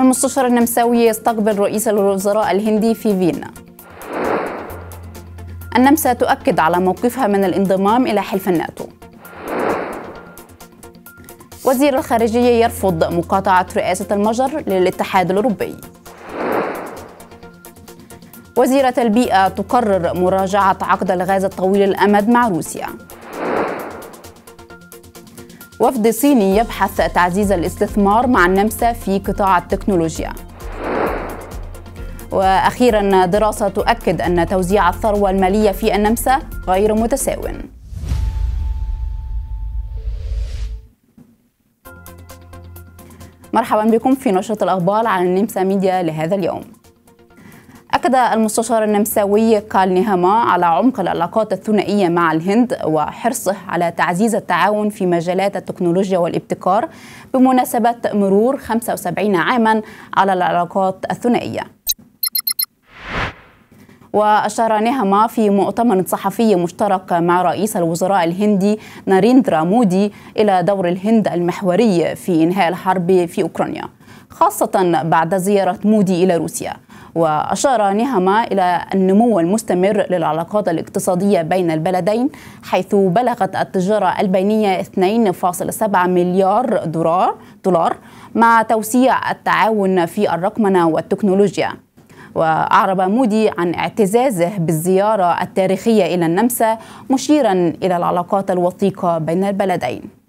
المستشار النمساوي يستقبل رئيس الوزراء الهندي في فيينا النمسا تؤكد على موقفها من الانضمام إلى حلف الناتو وزير الخارجية يرفض مقاطعة رئاسة المجر للاتحاد الأوروبي وزيرة البيئة تقرر مراجعة عقد الغاز الطويل الأمد مع روسيا وفد صيني يبحث تعزيز الاستثمار مع النمسا في قطاع التكنولوجيا وأخيرا دراسة تؤكد أن توزيع الثروة المالية في النمسا غير متساو مرحبا بكم في نشرة الأخبار على النمسا ميديا لهذا اليوم أكد المستشار النمساوي كال نهما على عمق العلاقات الثنائية مع الهند وحرصه على تعزيز التعاون في مجالات التكنولوجيا والابتكار بمناسبة مرور 75 عاما على العلاقات الثنائية وأشار نهما في مؤتمر صحفي مشترك مع رئيس الوزراء الهندي ناريندرا مودي إلى دور الهند المحوري في إنهاء الحرب في أوكرانيا خاصة بعد زيارة مودي إلى روسيا وأشار نهما إلى النمو المستمر للعلاقات الاقتصادية بين البلدين حيث بلغت التجارة البينية 2.7 مليار دولار مع توسيع التعاون في الرقمنة والتكنولوجيا وأعرب مودي عن اعتزازه بالزيارة التاريخية إلى النمسا مشيرا إلى العلاقات الوثيقة بين البلدين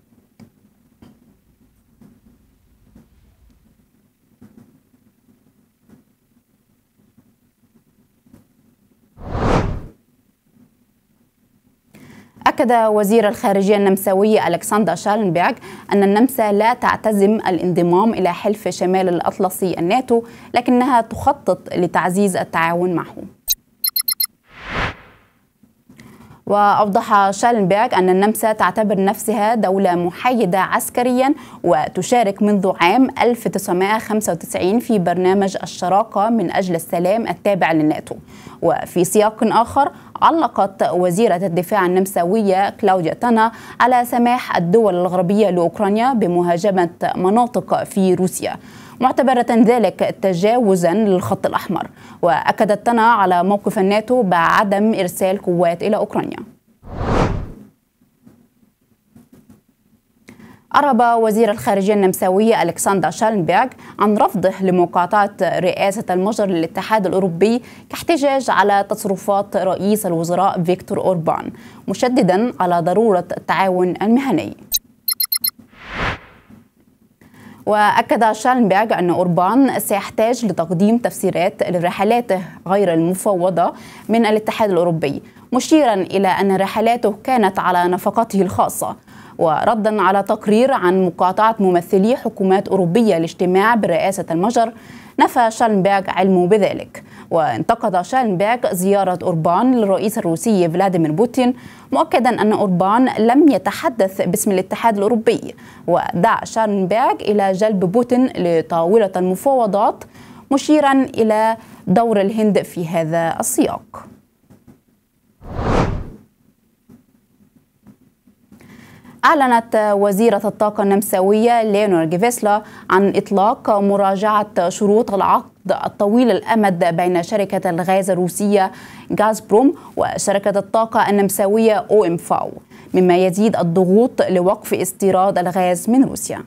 أكد وزير الخارجية النمساوي ألكسندر شالنبيرغ أن النمسا لا تعتزم الانضمام إلى حلف شمال الأطلسي الناتو لكنها تخطط لتعزيز التعاون معه وأوضح شالنبيرغ أن النمسا تعتبر نفسها دولة محايدة عسكريا وتشارك منذ عام 1995 في برنامج الشراكة من أجل السلام التابع للناتو وفي سياق آخر علقت وزيرة الدفاع النمساوية كلاوديا تانا على سماح الدول الغربية لأوكرانيا بمهاجمة مناطق في روسيا معتبرة ذلك تجاوزا للخط الأحمر وأكدت تنا على موقف الناتو بعدم إرسال قوات إلى أوكرانيا أعرب وزير الخارجية النمساوي ألكسندر شالنبيرغ عن رفضه لمقاطعة رئاسة المجر للاتحاد الأوروبي كاحتجاج على تصرفات رئيس الوزراء فيكتور أوربان مشددا على ضرورة التعاون المهني وأكد شالنبرغ أن أوربان سيحتاج لتقديم تفسيرات لرحلاته غير المفوضة من الاتحاد الأوروبي مشيرا إلى أن رحلاته كانت على نفقته الخاصة وردا على تقرير عن مقاطعة ممثلي حكومات أوروبية لاجتماع برئاسة المجر نفى شالنبرغ علمه بذلك وانتقد شالنبرغ زيارة أوربان للرئيس الروسي فلاديمير بوتين مؤكدا أن أوربان لم يتحدث باسم الاتحاد الأوروبي ودعا شالنبرغ إلى جلب بوتين لطاولة المفاوضات مشيرا إلى دور الهند في هذا السياق أعلنت وزيرة الطاقة النمساوية ليونور جيفيسلا عن إطلاق مراجعة شروط العقد الطويل الأمد بين شركة الغاز الروسية غازبروم وشركة الطاقة النمساوية أو إم فاو مما يزيد الضغوط لوقف استيراد الغاز من روسيا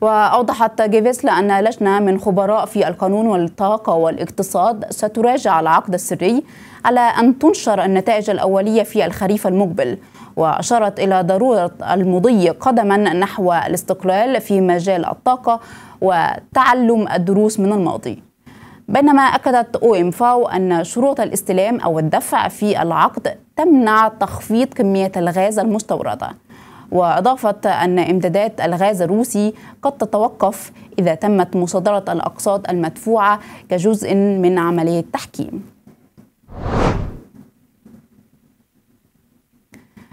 وأوضحت جيفيسلا أن لجنة من خبراء في القانون والطاقة والاقتصاد ستراجع العقد السري على أن تنشر النتائج الأولية في الخريف المقبل وأشارت إلى ضرورة المضي قدما نحو الاستقلال في مجال الطاقة وتعلم الدروس من الماضي بينما أكدت أو إم فاو أن شروط الاستلام أو الدفع في العقد تمنع تخفيض كمية الغاز المستوردة وأضافت أن إمدادات الغاز الروسي قد تتوقف إذا تمت مصادرة الأقساط المدفوعة كجزء من عملية تحكيم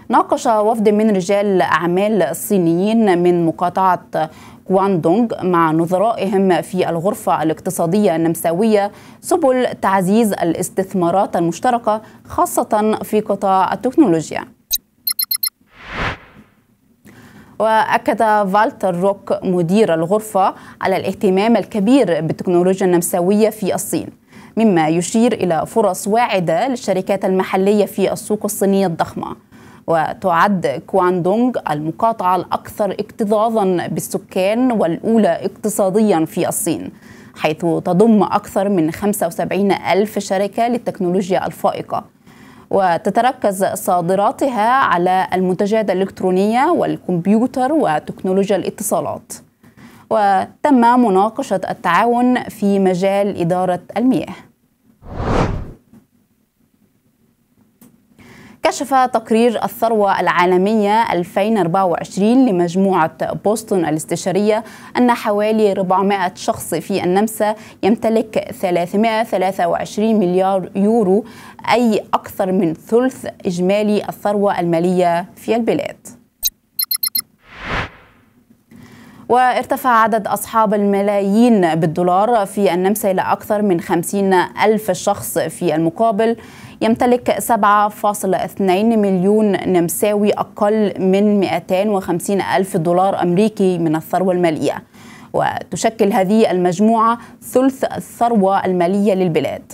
ناقش وفد من رجال أعمال الصينيين من مقاطعة كواندونغ مع نظرائهم في الغرفة الاقتصادية النمساوية سبل تعزيز الاستثمارات المشتركة خاصة في قطاع التكنولوجيا وأكد فالتر روك مدير الغرفة على الاهتمام الكبير بالتكنولوجيا النمساوية في الصين مما يشير إلى فرص واعدة للشركات المحلية في السوق الصينية الضخمة وتعد كواندونغ المقاطعة الأكثر اكتظاظا بالسكان والأولى اقتصاديا في الصين حيث تضم أكثر من 75 ألف شركة للتكنولوجيا الفائقة وتتركز صادراتها على المنتجات الإلكترونية والكمبيوتر وتكنولوجيا الاتصالات وتم مناقشة التعاون في مجال إدارة المياه كشف تقرير الثروة العالمية 2024 لمجموعة بوسطن الاستشارية أن حوالي 400 شخص في النمسا يمتلك 323 مليار يورو أي أكثر من ثلث إجمالي الثروة المالية في البلاد وارتفع عدد أصحاب الملايين بالدولار في النمسا إلى أكثر من 50 ألف شخص في المقابل يمتلك 7.2 مليون نمساوي أقل من 250 ألف دولار أمريكي من الثروة المالية وتشكل هذه المجموعة ثلث الثروة المالية للبلاد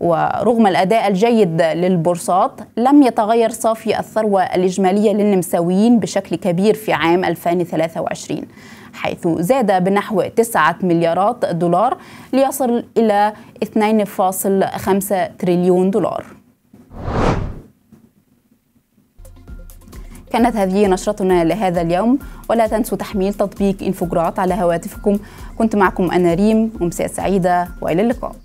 ورغم الأداء الجيد للبورصات لم يتغير صافي الثروة الإجمالية للنمساويين بشكل كبير في عام 2023 حيث زاد بنحو 9 مليارات دولار ليصل إلى 2.5 تريليون دولار كانت هذه نشرتنا لهذا اليوم ولا تنسوا تحميل تطبيق انفوجرات على هواتفكم كنت معكم أنا ريم أمسية سعيدة وإلى اللقاء